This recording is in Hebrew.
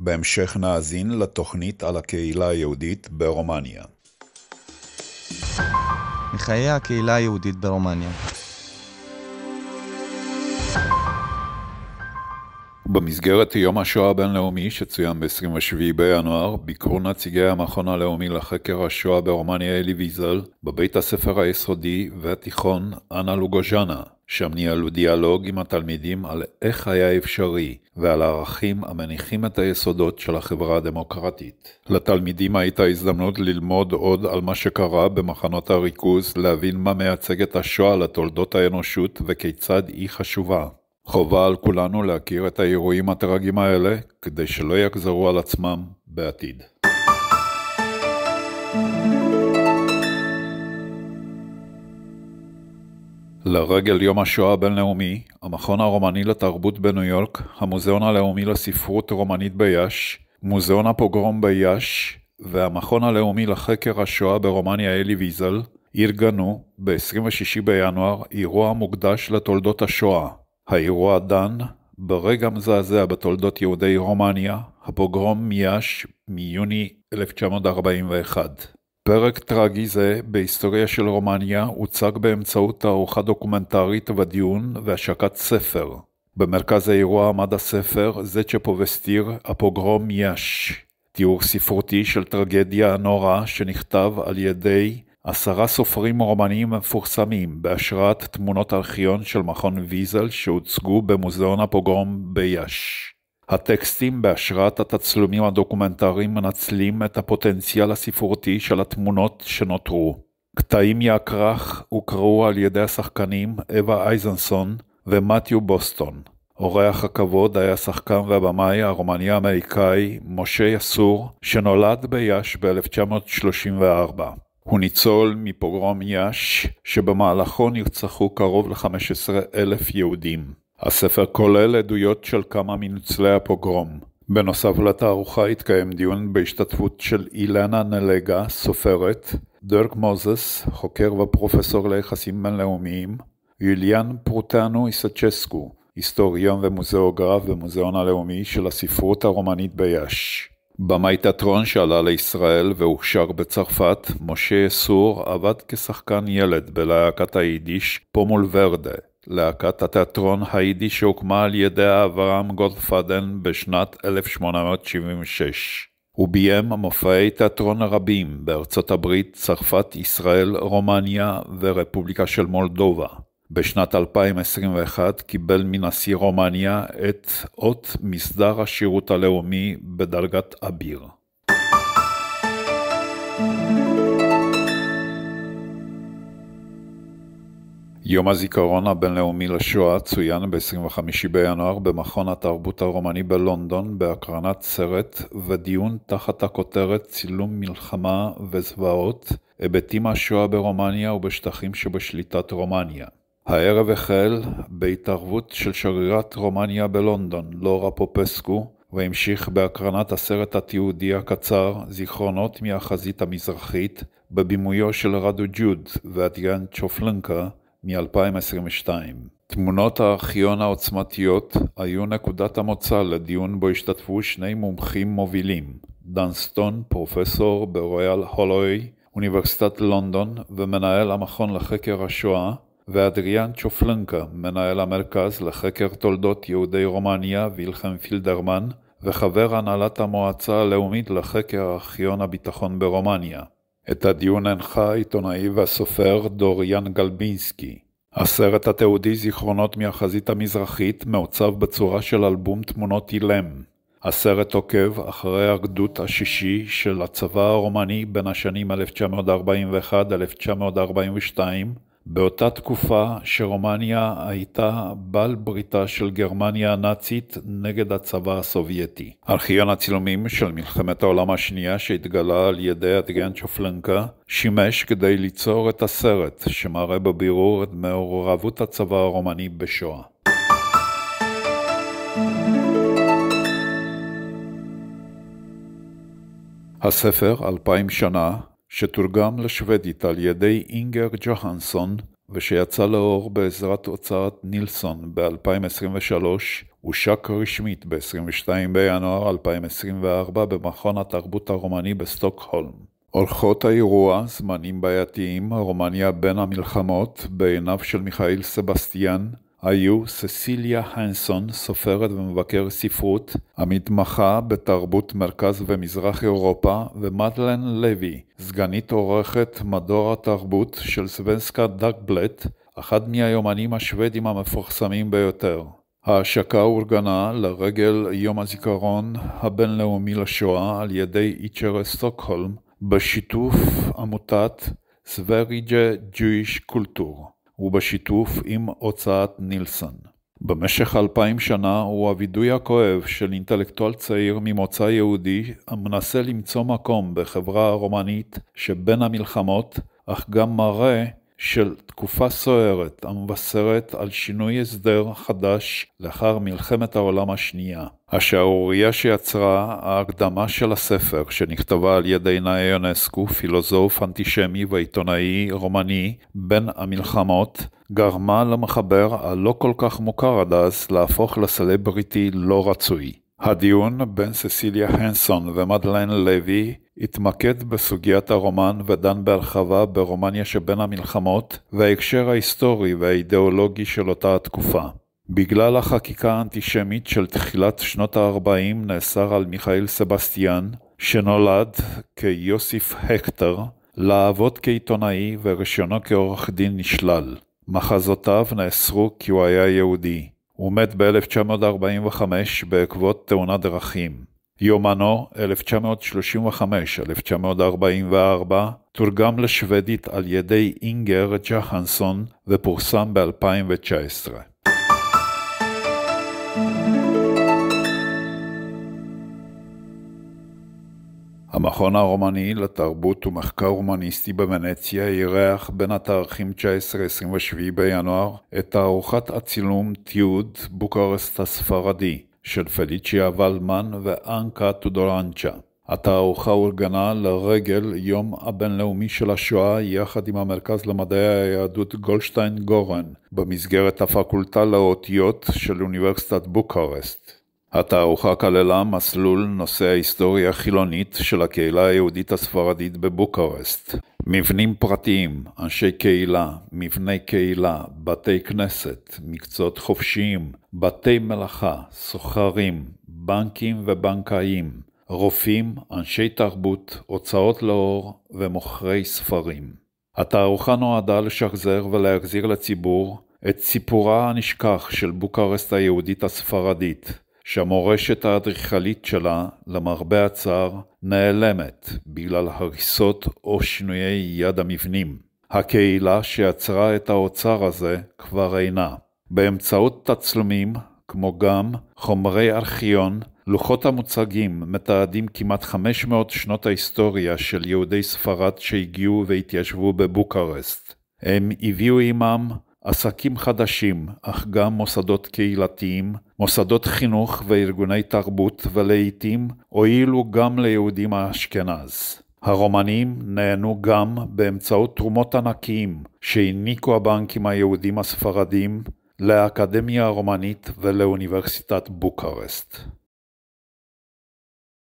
בהמשך נאזין לתוכנית על הקהילה היהודית ברומניה. מחיי הקהילה היהודית ברומניה במסגרת יום השואה הבינלאומי שצוין ב-27 בינואר, ביקרו נציגי המכון הלאומי לחקר השואה ברומניה אלי ויזל, בבית הספר היסודי והתיכון אנה לוגוז'נה, שם ניהלו דיאלוג עם התלמידים על איך היה אפשרי ועל הערכים המניחים את היסודות של החברה הדמוקרטית. לתלמידים הייתה הזדמנות ללמוד עוד על מה שקרה במחנות הריכוז, להבין מה מייצג את השואה לתולדות האנושות וכיצד היא חשובה. חובה על כולנו להכיר את האירועים הטרגיים האלה כדי שלא יחזרו על עצמם בעתיד. לרגל יום השואה הבינלאומי, המכון הרומני לתרבות בניו יורק, המוזיאון הלאומי לספרות רומנית ביאש, מוזיאון הפוגרום ביאש, והמכון הלאומי לחקר השואה ברומניה אלי ויזל, ארגנו ב-26 בינואר אירוע מוקדש לתולדות השואה. האירוע דן ברגע מזעזע בתולדות יהודי רומניה, הפוגרום מיאש מיוני 1941. פרק טרגי זה בהיסטוריה של רומניה הוצג באמצעות תערוכה דוקומנטרית ודיון והשקת ספר. במרכז האירוע עמד הספר זה צ'פובסטיר הפוגרום יאש, תיאור ספרותי של טרגדיה הנורא שנכתב על ידי עשרה סופרים רומנים מפורסמים בהשראת תמונות ארכיון של מכון ויזל שהוצגו במוזיאון הפוגרום ביאש. הטקסטים בהשראת התצלומים הדוקומנטריים מנצלים את הפוטנציאל הספרותי של התמונות שנותרו. קטעים יקרח הוקראו על ידי השחקנים אווה אייזנסון ומתיו בוסטון. אורח הכבוד היה שחקן והבמאי הרומני-האמריקאי משה יסור, שנולד ביאש ב-1934. הוא ניצול מפוגרום יאש, שבמהלכו נרצחו קרוב ל-15 אלף יהודים. הספר כולל עדויות של כמה מנצלי הפוגרום. בנוסף לתערוכה התקיים דיון בהשתתפות של אילנה נלגה, סופרת, דרק מוזס, חוקר ופרופסור ליחסים בינלאומיים, יוליאן פרוטנו איסצ'סקו, היסטוריון ומוזיאוגרף במוזיאון הלאומי של הספרות הרומנית ביאש. במאי תיאטרון שעלה לישראל והוכשר בצרפת, משה יסור עבד כשחקן ילד בלהקת היידיש פומול ורדה. להקת התיאטרון היידי שהוקמה על ידי אברהם גולדפאדן בשנת 1876. הוא ביים מופעי תיאטרון רבים בארצות הברית, צרפת, ישראל, רומניה ורפובליקה של מולדובה. בשנת 2021 קיבל מנשיא רומניה את אות מסדר השירות הלאומי בדרגת אביר. thank you יום הזיכרון הבינלאומי לשואה צוין ב-25 בינואר במכון התרבות הרומני בלונדון בהקרנת סרט ודיון תחת הכותרת צילום מלחמה וזוועות, היבטים השואה ברומניה ובשטחים שבשליטת רומניה. הערב החל בהתערבות של שגרירת רומניה בלונדון, לורה פופסקו, והמשיך בהקרנת הסרט התיעודי הקצר "זיכרונות מהחזית המזרחית" בבימויו של רדו ג'וד ואתיאן צ'ופלנקה, מ-2022. תמונות הארכיון העוצמתיות היו נקודת המוצא לדיון בו השתתפו שני מומחים מובילים, דן סטון, פרופסור ברויאל הולוי, אוניברסיטת לונדון ומנהל המכון לחקר השואה, ואדריאן צ'ופלנקה, מנהל המרכז לחקר תולדות יהודי רומניה וילחם פילדרמן, וחבר הנהלת המועצה הלאומית לחקר ארכיון הביטחון ברומניה. את הדיון הנחה העיתונאי והסופר דוריאן גלבינסקי. הסרט התיעודי זיכרונות מהחזית המזרחית מעוצב בצורה של אלבום תמונות אילם. הסרט עוקב אחרי הגדוד השישי של הצבא הרומני בין השנים 1941-1942 באותה תקופה שרומניה הייתה בל בריתה של גרמניה הנאצית נגד הצבא הסובייטי. ארכיון הצילומים של מלחמת העולם השנייה שהתגלה על ידי אדגן צ'ופלנקה שימש כדי ליצור את הסרט שמראה בבירור את מעורבות הצבא הרומני בשואה. הספר, אלפיים שנה, שתורגם לשוודית על ידי אינגר ג'והנסון ושיצא לאור בעזרת הוצאת נילסון ב-2023, הושק רשמית ב-22 בינואר 2024 במכון התרבות הרומני בסטוקהולם. אורחות האירוע, זמנים בעייתיים, רומניה בין המלחמות, בעיניו של מיכאיל סבסטיאן, היו ססיליה הנסון, סופרת ומבקר ספרות, המתמחה בתרבות מרכז ומזרח אירופה, ומדלן לוי, סגנית עורכת מדור התרבות של סוונסקה דאגבלט, אחד מהיומנים השוודים המפורסמים ביותר. ההשקה אורגנה לרגל יום הזיכרון הבינלאומי לשואה על ידי איצ'רה סטוקהולם, בשיתוף עמותת סווריג'ה ג'ויש Kultur. ובשיתוף עם הוצאת נילסון. במשך אלפיים שנה הוא הווידוי הכואב של אינטלקטואל צעיר ממוצא יהודי המנסה למצוא מקום בחברה הרומנית שבין המלחמות, אך גם מראה של תקופה סוערת המבשרת על שינוי הסדר חדש לאחר מלחמת העולם השנייה. השערורייה שיצרה ההקדמה של הספר, שנכתבה על ידי נאי יונסקו, פילוסוף אנטישמי ועיתונאי רומני בין המלחמות, גרמה למחבר הלא כל כך מוכר עד אז להפוך לסלבריטי לא רצוי. הדיון בין ססיליה הנסון ומדלן לוי התמקד בסוגיית הרומן ודן בהרחבה ברומניה שבין המלחמות וההקשר ההיסטורי והאידיאולוגי של אותה התקופה. בגלל החקיקה האנטישמית של תחילת שנות ה-40 נאסר על מיכאל סבסטיאן, שנולד כיוסיף הקטר, לעבוד כעיתונאי ורישיונו כעורך דין נשלל. מחזותיו נאסרו כי הוא היה יהודי. הוא מת ב-1945 בעקבות תאונת דרכים. יומנו 1935-1944 תורגם לשוודית על ידי אינגר ג'הנסון ופורסם ב-2019. המכון הרומני לתרבות ומחקר הומניסטי בוונציה אירח בין התאריכים 19 27 בינואר את תערוכת הצילום תיעוד בוקרסט הספרדי של פליצ'יה ולמן ואנקה טודורנצ'ה. התערוכה אורגנה לרגל יום הבינלאומי של השואה יחד עם המרכז למדעי היהדות גולדשטיין גורן במסגרת הפקולטה לאותיות של אוניברסיטת בוקרשט. התערוכה כללה מסלול נושא ההיסטוריה החילונית של הקהילה היהודית הספרדית בבוקרשט. מבנים פרטיים, אנשי קהילה, מבני קהילה, בתי כנסת, מקצועות חופשיים, בתי מלאכה, סוחרים, בנקים ובנקאים. רופאים, אנשי תרבות, הוצאות לאור ומוכרי ספרים. התערוכה נועדה לשחזר ולהחזיר לציבור את סיפורה הנשכח של בוקרשט היהודית הספרדית, שהמורשת האדריכלית שלה, למרבה הצער, נעלמת בגלל הריסות או שינויי יד המבנים. הקהילה שיצרה את האוצר הזה כבר אינה. באמצעות תצלומים, כמו גם חומרי ארכיון, לוחות המוצגים מתעדים כמעט 500 שנות ההיסטוריה של יהודי ספרד שהגיעו והתיישבו בבוקרשט. הם הביאו עמם עסקים חדשים, אך גם מוסדות קהילתיים, מוסדות חינוך וארגוני תרבות, ולעיתים הועילו גם ליהודים האשכנז. הרומנים נהנו גם באמצעות תרומות ענקיים שהעניקו הבנקים היהודים הספרדים לאקדמיה הרומנית ולאוניברסיטת בוקרשט.